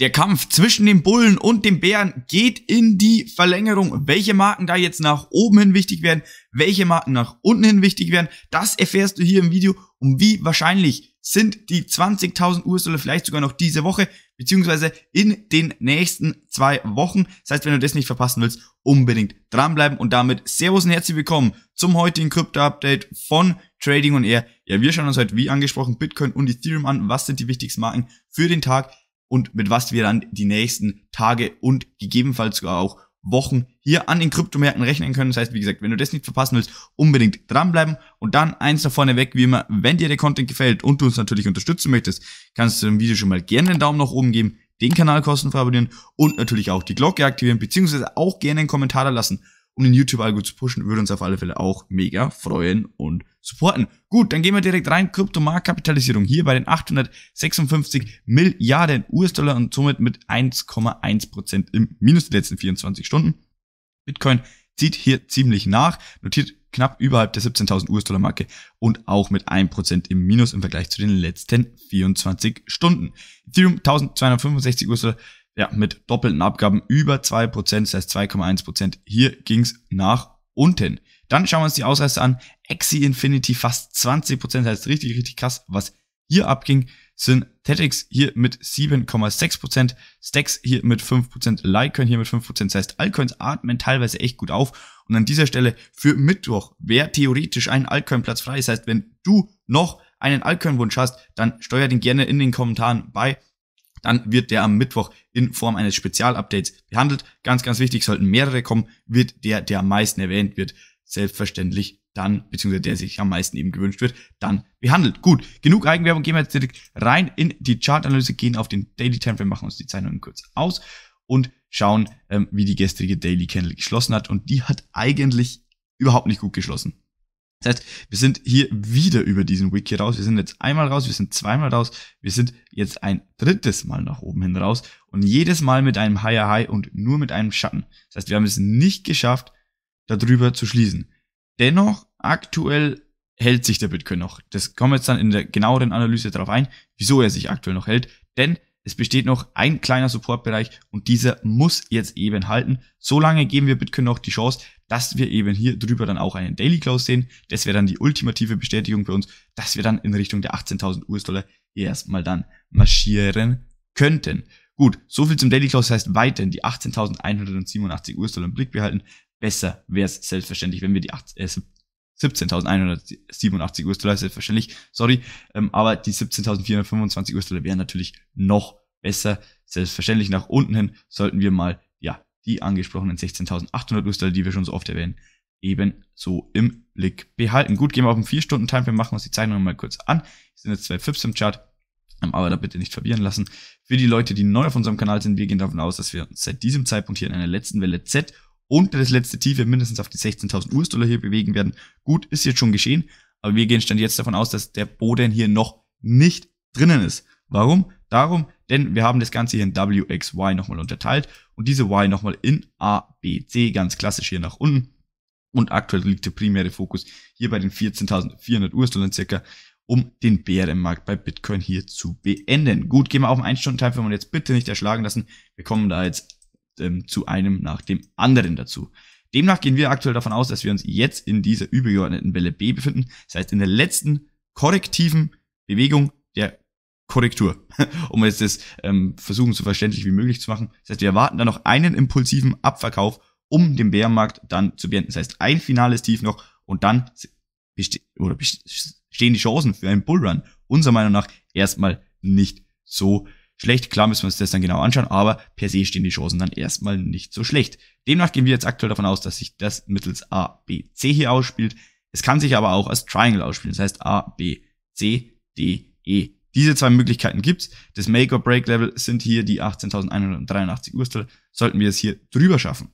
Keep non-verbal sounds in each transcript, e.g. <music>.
Der Kampf zwischen den Bullen und den Bären geht in die Verlängerung. Welche Marken da jetzt nach oben hin wichtig werden, welche Marken nach unten hin wichtig werden, das erfährst du hier im Video. Und wie wahrscheinlich sind die 20.000 US-Dollar vielleicht sogar noch diese Woche, beziehungsweise in den nächsten zwei Wochen. Das heißt, wenn du das nicht verpassen willst, unbedingt dranbleiben. Und damit Servus und herzlich willkommen zum heutigen Krypto-Update von Trading und Air. Ja, wir schauen uns heute, wie angesprochen, Bitcoin und Ethereum an. Was sind die wichtigsten Marken für den Tag? und mit was wir dann die nächsten Tage und gegebenenfalls sogar auch Wochen hier an den Kryptomärkten rechnen können. Das heißt, wie gesagt, wenn du das nicht verpassen willst, unbedingt dranbleiben. Und dann eins da vorne weg, wie immer, wenn dir der Content gefällt und du uns natürlich unterstützen möchtest, kannst du dem Video schon mal gerne einen Daumen nach oben geben, den Kanal kostenfrei abonnieren und natürlich auch die Glocke aktivieren, beziehungsweise auch gerne einen Kommentar da lassen um den YouTube-Algo zu pushen, würde uns auf alle Fälle auch mega freuen und supporten. Gut, dann gehen wir direkt rein. Kryptomarktkapitalisierung hier bei den 856 Milliarden US-Dollar und somit mit 1,1% im Minus die letzten 24 Stunden. Bitcoin zieht hier ziemlich nach, notiert knapp überhalb der 17.000 US-Dollar Marke und auch mit 1% im Minus im Vergleich zu den letzten 24 Stunden. Ethereum 1265 US-Dollar ja, mit doppelten Abgaben über 2%, das heißt 2,1%. Hier ging's nach unten. Dann schauen wir uns die Ausreißer an. Axie Infinity fast 20%, das heißt richtig, richtig krass, was hier abging. Synthetics hier mit 7,6%, Stacks hier mit 5%, Litecoin hier mit 5%, das heißt Altcoins atmen teilweise echt gut auf. Und an dieser Stelle für Mittwoch wäre theoretisch ein Altcoin-Platz frei. Das heißt, wenn du noch einen Altcoin-Wunsch hast, dann steuer den gerne in den Kommentaren bei dann wird der am Mittwoch in Form eines Spezialupdates behandelt. Ganz, ganz wichtig, sollten mehrere kommen, wird der, der am meisten erwähnt wird, selbstverständlich dann, beziehungsweise der sich am meisten eben gewünscht wird, dann behandelt. Gut, genug Eigenwerbung, gehen wir jetzt direkt rein in die Chartanalyse, gehen auf den Daily Timeframe, machen uns die Zeichnungen kurz aus und schauen, ähm, wie die gestrige Daily Candle geschlossen hat. Und die hat eigentlich überhaupt nicht gut geschlossen. Das heißt, wir sind hier wieder über diesen Wick hier raus. Wir sind jetzt einmal raus, wir sind zweimal raus, wir sind jetzt ein drittes Mal nach oben hin raus und jedes Mal mit einem Higher High und nur mit einem Schatten. Das heißt, wir haben es nicht geschafft, darüber zu schließen. Dennoch, aktuell hält sich der Bitcoin noch. Das kommen wir jetzt dann in der genaueren Analyse darauf ein, wieso er sich aktuell noch hält. Denn es besteht noch ein kleiner Supportbereich und dieser muss jetzt eben halten. Solange geben wir Bitcoin noch die Chance, dass wir eben hier drüber dann auch einen Daily Close sehen. Das wäre dann die ultimative Bestätigung für uns, dass wir dann in Richtung der 18.000 US-Dollar erstmal dann marschieren könnten. Gut, so viel zum Daily Close heißt weiterhin die 18.187 US-Dollar im Blick behalten. Besser wäre es selbstverständlich, wenn wir die 8, äh, 17.187 US-Dollar, selbstverständlich, sorry, ähm, aber die 17.425 US-Dollar wären natürlich noch besser. Selbstverständlich nach unten hin sollten wir mal die angesprochenen 16.800 US-Dollar, die wir schon so oft erwähnen, ebenso im Blick behalten. Gut, gehen wir auf den 4 stunden time wir machen uns die Zeichnung mal kurz an. Es sind jetzt zwei FIPS im Chart, ähm, aber da bitte nicht verwirren lassen. Für die Leute, die neu auf unserem Kanal sind, wir gehen davon aus, dass wir uns seit diesem Zeitpunkt hier in einer letzten Welle Z unter das letzte Tiefe mindestens auf die 16.000 US-Dollar hier bewegen werden. Gut, ist jetzt schon geschehen, aber wir gehen stand jetzt davon aus, dass der Boden hier noch nicht drinnen ist. Warum? Darum, denn wir haben das Ganze hier in WXY nochmal unterteilt und diese Y nochmal in ABC, ganz klassisch hier nach unten. Und aktuell liegt der primäre Fokus hier bei den 14.400 US-Dollar circa, um den BRM-Markt bei Bitcoin hier zu beenden. Gut, gehen wir auf den 1-Stunden-Time, wenn wir jetzt bitte nicht erschlagen lassen. Wir kommen da jetzt ähm, zu einem nach dem anderen dazu. Demnach gehen wir aktuell davon aus, dass wir uns jetzt in dieser übergeordneten Welle B befinden. Das heißt, in der letzten korrektiven Bewegung Korrektur, <laughs> um jetzt das ähm, versuchen, so verständlich wie möglich zu machen. Das heißt, wir erwarten dann noch einen impulsiven Abverkauf, um den Bärenmarkt dann zu beenden. Das heißt, ein finales Tief noch und dann oder stehen die Chancen für einen Bullrun unserer Meinung nach erstmal nicht so schlecht. Klar müssen wir uns das dann genau anschauen, aber per se stehen die Chancen dann erstmal nicht so schlecht. Demnach gehen wir jetzt aktuell davon aus, dass sich das mittels A, B, C hier ausspielt. Es kann sich aber auch als Triangle ausspielen, das heißt A, B, C, D, E, diese zwei Möglichkeiten gibt's. Das Make-or-Break-Level sind hier die 18.183 Urstel. Sollten wir es hier drüber schaffen,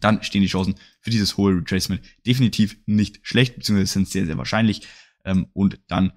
dann stehen die Chancen für dieses hohe Retracement definitiv nicht schlecht, beziehungsweise sind sehr, sehr wahrscheinlich. Ähm, und dann,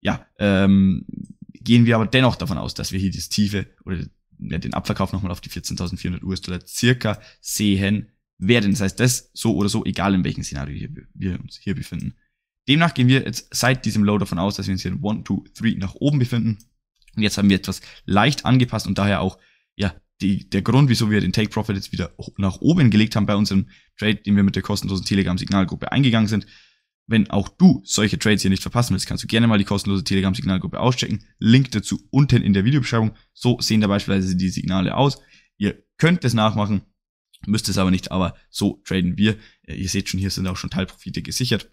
ja, ähm, gehen wir aber dennoch davon aus, dass wir hier das Tiefe oder ja, den Abverkauf nochmal auf die 14.400 US-Dollar circa sehen werden. Das heißt, das so oder so, egal in welchem Szenario wir uns hier befinden, Demnach gehen wir jetzt seit diesem Low davon aus, dass wir uns hier in 1, 2, 3 nach oben befinden. Und jetzt haben wir etwas leicht angepasst und daher auch, ja, die, der Grund, wieso wir den Take Profit jetzt wieder nach oben gelegt haben bei unserem Trade, den wir mit der kostenlosen Telegram-Signalgruppe eingegangen sind. Wenn auch du solche Trades hier nicht verpassen willst, kannst du gerne mal die kostenlose Telegram-Signalgruppe auschecken. Link dazu unten in der Videobeschreibung. So sehen da beispielsweise die Signale aus. Ihr könnt es nachmachen, müsst es aber nicht, aber so traden wir. Äh, ihr seht schon, hier sind auch schon Teilprofite gesichert.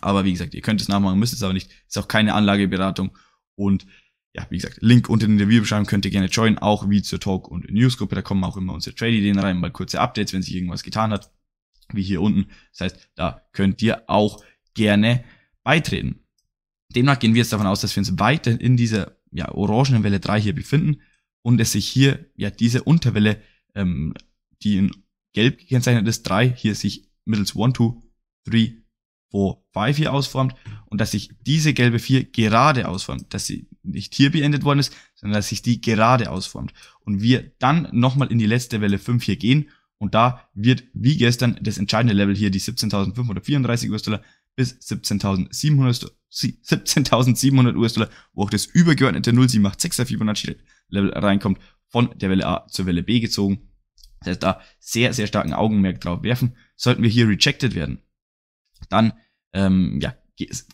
Aber wie gesagt, ihr könnt es nachmachen, müsst es aber nicht. Ist auch keine Anlageberatung. Und ja, wie gesagt, Link unten in der Videobeschreibung könnt ihr gerne joinen, auch wie zur Talk- und Newsgruppe. Da kommen auch immer unsere Trade-Ideen rein, mal kurze Updates, wenn sich irgendwas getan hat, wie hier unten. Das heißt, da könnt ihr auch gerne beitreten. Demnach gehen wir jetzt davon aus, dass wir uns weiter in dieser ja, orangenen Welle 3 hier befinden und es sich hier ja diese Unterwelle, ähm, die in gelb gekennzeichnet ist, 3, hier sich mittels 1, 2, 3, wo Y4 ausformt und dass sich diese gelbe 4 gerade ausformt, dass sie nicht hier beendet worden ist, sondern dass sich die gerade ausformt. Und wir dann nochmal in die letzte Welle 5 hier gehen und da wird wie gestern das entscheidende Level hier die 17.534 US-Dollar bis 17.700 17.700 US-Dollar, wo auch das übergeordnete 0,786er Fibonacci-Level reinkommt, von der Welle A zur Welle B gezogen. Das heißt, da sehr, sehr starken Augenmerk drauf werfen, sollten wir hier rejected werden dann ähm, ja,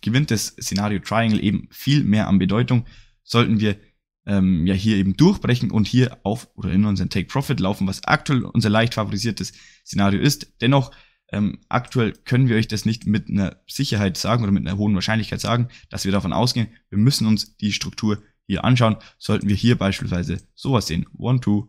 gewinnt das Szenario Triangle eben viel mehr an Bedeutung. Sollten wir ähm, ja hier eben durchbrechen und hier auf oder in unseren Take Profit laufen, was aktuell unser leicht favorisiertes Szenario ist. Dennoch, ähm, aktuell können wir euch das nicht mit einer Sicherheit sagen oder mit einer hohen Wahrscheinlichkeit sagen, dass wir davon ausgehen. Wir müssen uns die Struktur hier anschauen. Sollten wir hier beispielsweise sowas sehen, 1, 2,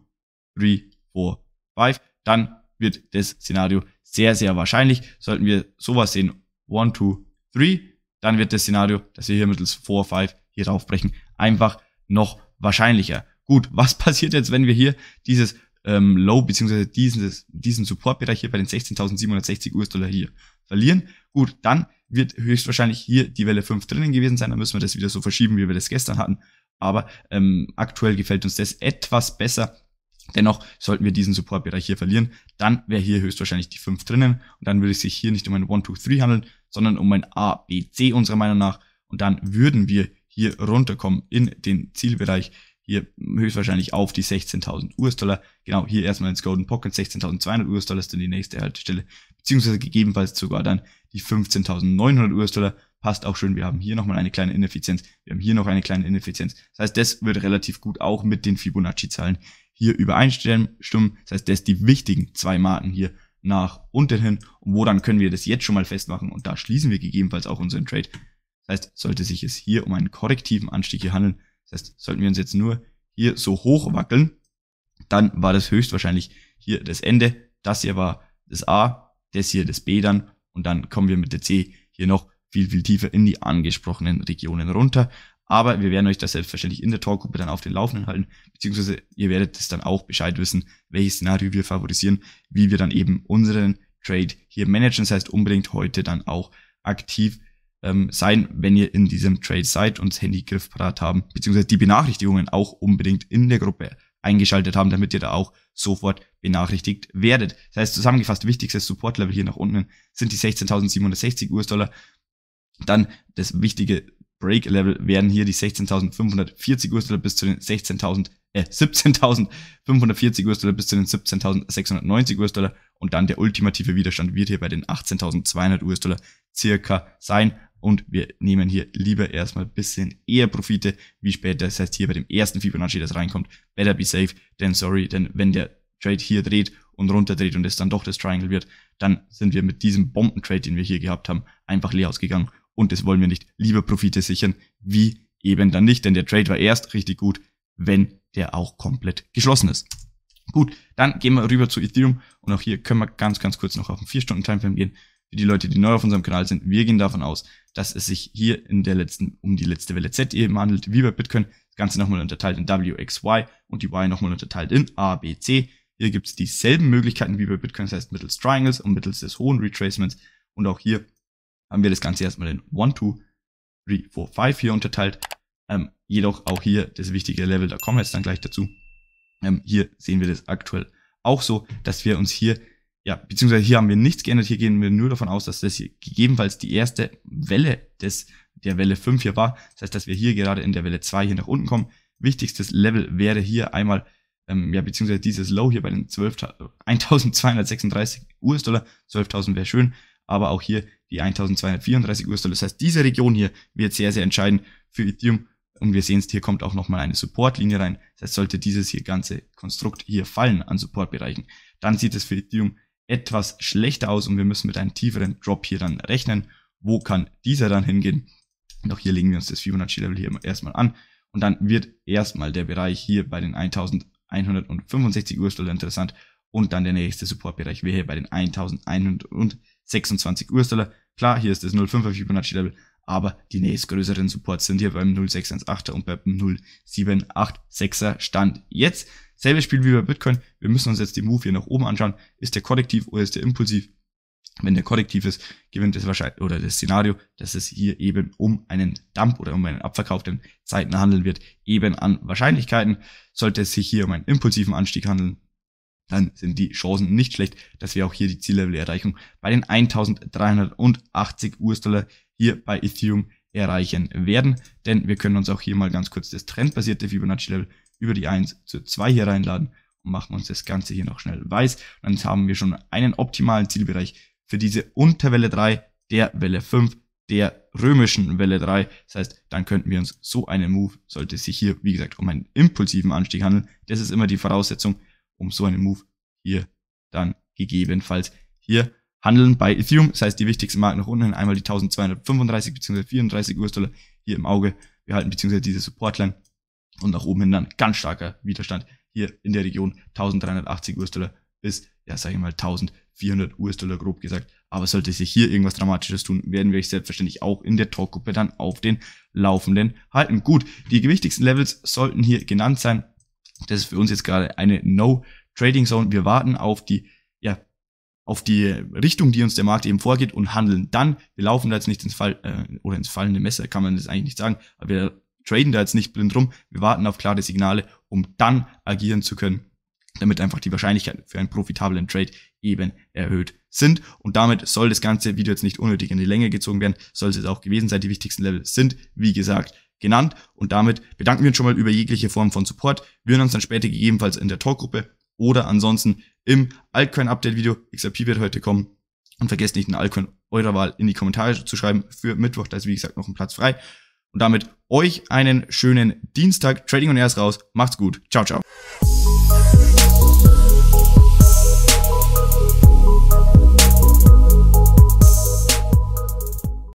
3, 4, 5, dann wird das Szenario sehr, sehr wahrscheinlich. Sollten wir sowas sehen, 1, 2, 3, dann wird das Szenario, dass wir hier mittels 4, 5 hier raufbrechen, einfach noch wahrscheinlicher. Gut, <laughs> was passiert jetzt, wenn wir hier dieses ähm, Low beziehungsweise diesen, diesen Supportbereich hier bei den 16.760 US-Dollar hier verlieren? Gut, dann wird höchstwahrscheinlich hier die Welle 5 drinnen gewesen sein. Dann müssen wir das wieder so verschieben, wie wir das gestern hatten. Aber ähm, aktuell gefällt uns das etwas besser, Dennoch sollten wir diesen Supportbereich hier verlieren, dann wäre hier höchstwahrscheinlich die 5 drinnen und dann würde es sich hier nicht um ein 1, 2, 3 handeln, sondern um ein A, B, C unserer Meinung nach und dann würden wir hier runterkommen in den Zielbereich, hier höchstwahrscheinlich auf die 16.000 US-Dollar. Genau, hier erstmal ins Golden Pocket, 16.200 US-Dollar ist dann die nächste Haltestelle, beziehungsweise gegebenenfalls sogar dann die 15.900 US-Dollar passt auch schön. Wir haben hier nochmal eine kleine Ineffizienz. Wir haben hier noch eine kleine Ineffizienz. Das heißt, das wird relativ gut auch mit den Fibonacci-Zahlen hier übereinstimmen. Das heißt, das die wichtigen zwei Marken hier nach unten hin. Und wo dann können wir das jetzt schon mal festmachen. Und da schließen wir gegebenenfalls auch unseren Trade. Das heißt, sollte sich es hier um einen korrektiven Anstieg hier handeln. Das heißt, sollten wir uns jetzt nur hier so hoch wackeln, dann war das höchstwahrscheinlich hier das Ende. Das hier war das A, das hier das B dann. Und dann kommen wir mit der C hier noch viel, viel tiefer in die angesprochenen Regionen runter. Aber wir werden euch das selbstverständlich in der Talkgruppe dann auf den Laufenden halten, beziehungsweise ihr werdet es dann auch Bescheid wissen, welches Szenario wir favorisieren, wie wir dann eben unseren Trade hier managen. Das heißt, unbedingt heute dann auch aktiv ähm, sein, wenn ihr in diesem Trade seid und das Handy griffparat haben, beziehungsweise die Benachrichtigungen auch unbedingt in der Gruppe eingeschaltet haben, damit ihr da auch sofort benachrichtigt werdet. Das heißt, zusammengefasst, wichtigstes Support-Level hier nach unten sind die 16.760 US-Dollar. Dann das wichtige Break-Level werden hier die 16.540 US-Dollar bis zu den 16.000, äh, 17.540 US-Dollar bis zu den 17.690 US-Dollar und dann der ultimative Widerstand wird hier bei den 18.200 US-Dollar circa sein und wir nehmen hier lieber erstmal ein bisschen eher Profite, wie später, das heißt hier bei dem ersten Fibonacci, das reinkommt, better be safe, than sorry, denn wenn der Trade hier dreht und runter dreht und es dann doch das Triangle wird, dann sind wir mit diesem Bombentrade, den wir hier gehabt haben, einfach leer ausgegangen und das wollen wir nicht. Lieber Profite sichern, wie eben dann nicht, denn der Trade war erst richtig gut, wenn der auch komplett geschlossen ist. Gut, dann gehen wir rüber zu Ethereum und auch hier können wir ganz, ganz kurz noch auf einen 4-Stunden-Timeframe gehen. Für die Leute, die neu auf unserem Kanal sind, wir gehen davon aus, dass es sich hier in der letzten, um die letzte Welle Z eben handelt, wie bei Bitcoin. Das Ganze nochmal unterteilt in WXY und die Y nochmal unterteilt in A, B, C. Hier gibt es dieselben Möglichkeiten wie bei Bitcoin, das heißt mittels Triangles und mittels des hohen Retracements. Und auch hier haben wir das Ganze erstmal in 1, 2, 3, 4, 5 hier unterteilt. Ähm, jedoch auch hier das wichtige Level, da kommen wir jetzt dann gleich dazu. Ähm, hier sehen wir das aktuell auch so, dass wir uns hier, ja, beziehungsweise hier haben wir nichts geändert, hier gehen wir nur davon aus, dass das hier gegebenenfalls die erste Welle des, der Welle 5 hier war. Das heißt, dass wir hier gerade in der Welle 2 hier nach unten kommen. Wichtigstes Level wäre hier einmal, ähm, ja, beziehungsweise dieses Low hier bei den 12, 1236 US-Dollar, 12.000 wäre schön, aber auch hier die 1234 US-Dollar. Das heißt, diese Region hier wird sehr, sehr entscheidend für Ethereum. Und wir sehen es, hier kommt auch nochmal eine Supportlinie rein. Das heißt, sollte dieses hier ganze Konstrukt hier fallen an Supportbereichen, dann sieht es für Ethereum etwas schlechter aus und wir müssen mit einem tieferen Drop hier dann rechnen. Wo kann dieser dann hingehen? Doch hier legen wir uns das Fibonacci-Level hier erstmal an und dann wird erstmal der Bereich hier bei den 1165 US-Dollar interessant und dann der nächste Supportbereich wäre hier bei den 1100 und 26 US-Dollar. Klar, hier ist das 0,5er Fibonacci-Level, aber die nächstgrößeren Supports sind hier beim 0618er und beim 0786er Stand. Jetzt selbes Spiel wie bei Bitcoin. Wir müssen uns jetzt die Move hier nach oben anschauen. Ist der korrektiv oder ist der impulsiv? Wenn der korrektiv ist, gewinnt es wahrscheinlich, oder das Szenario, dass es hier eben um einen Dump oder um einen Abverkauf den Zeiten handeln wird, eben an Wahrscheinlichkeiten. Sollte es sich hier um einen impulsiven Anstieg handeln, dann sind die Chancen nicht schlecht, dass wir auch hier die Ziellevelerreichung bei den 1380 US-Dollar hier bei Ethereum erreichen werden. Denn wir können uns auch hier mal ganz kurz das trendbasierte Fibonacci-Level über die 1 zu 2 hier reinladen und machen uns das Ganze hier noch schnell weiß. dann haben wir schon einen optimalen Zielbereich für diese Unterwelle 3, der Welle 5, der römischen Welle 3. Das heißt, dann könnten wir uns so einen Move, sollte es sich hier, wie gesagt, um einen impulsiven Anstieg handeln. Das ist immer die Voraussetzung, um so einen Move hier dann gegebenenfalls hier handeln bei Ethereum. Das heißt, die wichtigsten Marken nach unten einmal die 1235 bzw. 34 US-Dollar hier im Auge behalten bzw. diese Supportline und nach oben hin dann ganz starker Widerstand hier in der Region 1380 US-Dollar bis, ja, sag ich mal 1400 US-Dollar grob gesagt. Aber sollte sich hier irgendwas Dramatisches tun, werden wir euch selbstverständlich auch in der Talkgruppe dann auf den Laufenden halten. Gut, die gewichtigsten Levels sollten hier genannt sein. Das ist für uns jetzt gerade eine No-Trading-Zone. Wir warten auf die, ja, auf die Richtung, die uns der Markt eben vorgeht und handeln dann. Wir laufen da jetzt nicht ins Fall äh, oder ins fallende Messer, kann man das eigentlich nicht sagen, aber wir traden da jetzt nicht blind rum. Wir warten auf klare Signale, um dann agieren zu können, damit einfach die Wahrscheinlichkeit für einen profitablen Trade eben erhöht sind. Und damit soll das ganze Video jetzt nicht unnötig in die Länge gezogen werden, soll es jetzt auch gewesen sein. Die wichtigsten Level sind, wie gesagt, genannt. Und damit bedanken wir uns schon mal über jegliche Form von Support. Wir hören uns dann später gegebenenfalls in der Talkgruppe oder ansonsten im Altcoin-Update-Video. XRP wird heute kommen. Und vergesst nicht, den Altcoin eurer Wahl in die Kommentare zu schreiben für Mittwoch. Da ist, wie gesagt, noch ein Platz frei. Und damit euch einen schönen Dienstag. Trading on Air ist raus. Macht's gut. Ciao, ciao.